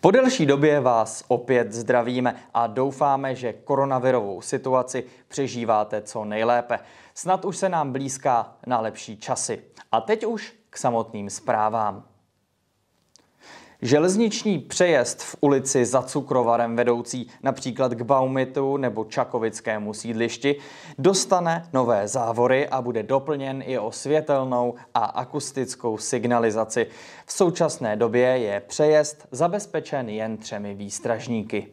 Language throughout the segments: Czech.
Po delší době vás opět zdravíme a doufáme, že koronavirovou situaci přežíváte co nejlépe. Snad už se nám blízká na lepší časy. A teď už k samotným zprávám. Železniční přejezd v ulici za cukrovarem vedoucí například k Baumitu nebo Čakovickému sídlišti dostane nové závory a bude doplněn i o světelnou a akustickou signalizaci. V současné době je přejezd zabezpečen jen třemi výstražníky.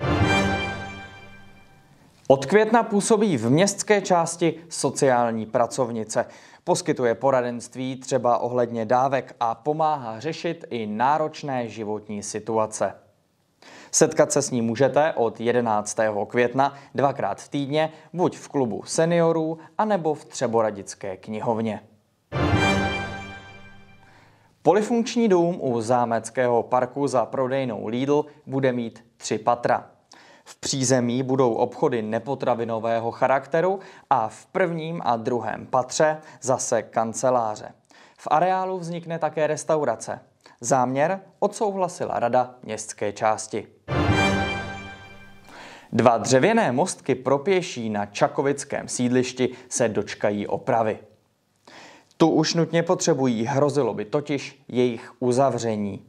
Od května působí v městské části sociální pracovnice. Poskytuje poradenství třeba ohledně dávek a pomáhá řešit i náročné životní situace. Setkat se s ní můžete od 11. května dvakrát v týdně buď v klubu seniorů, anebo v Třeboradické knihovně. Polifunkční dům u Zámeckého parku za prodejnou Lidl bude mít tři patra. V přízemí budou obchody nepotravinového charakteru a v prvním a druhém patře zase kanceláře. V areálu vznikne také restaurace. Záměr odsouhlasila Rada městské části. Dva dřevěné mostky pro pěší na Čakovickém sídlišti se dočkají opravy. Tu už nutně potřebují, hrozilo by totiž jejich uzavření.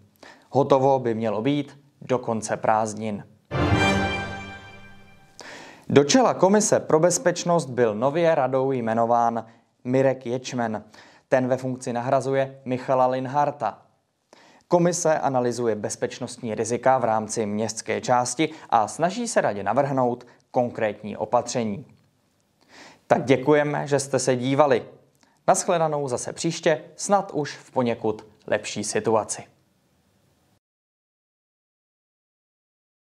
Hotovo by mělo být do konce prázdnin. Do čela Komise pro bezpečnost byl nově radou jmenován Mirek Ječmen. Ten ve funkci nahrazuje Michala Linharta. Komise analyzuje bezpečnostní rizika v rámci městské části a snaží se radě navrhnout konkrétní opatření. Tak děkujeme, že jste se dívali. Naschledanou zase příště, snad už v poněkud lepší situaci.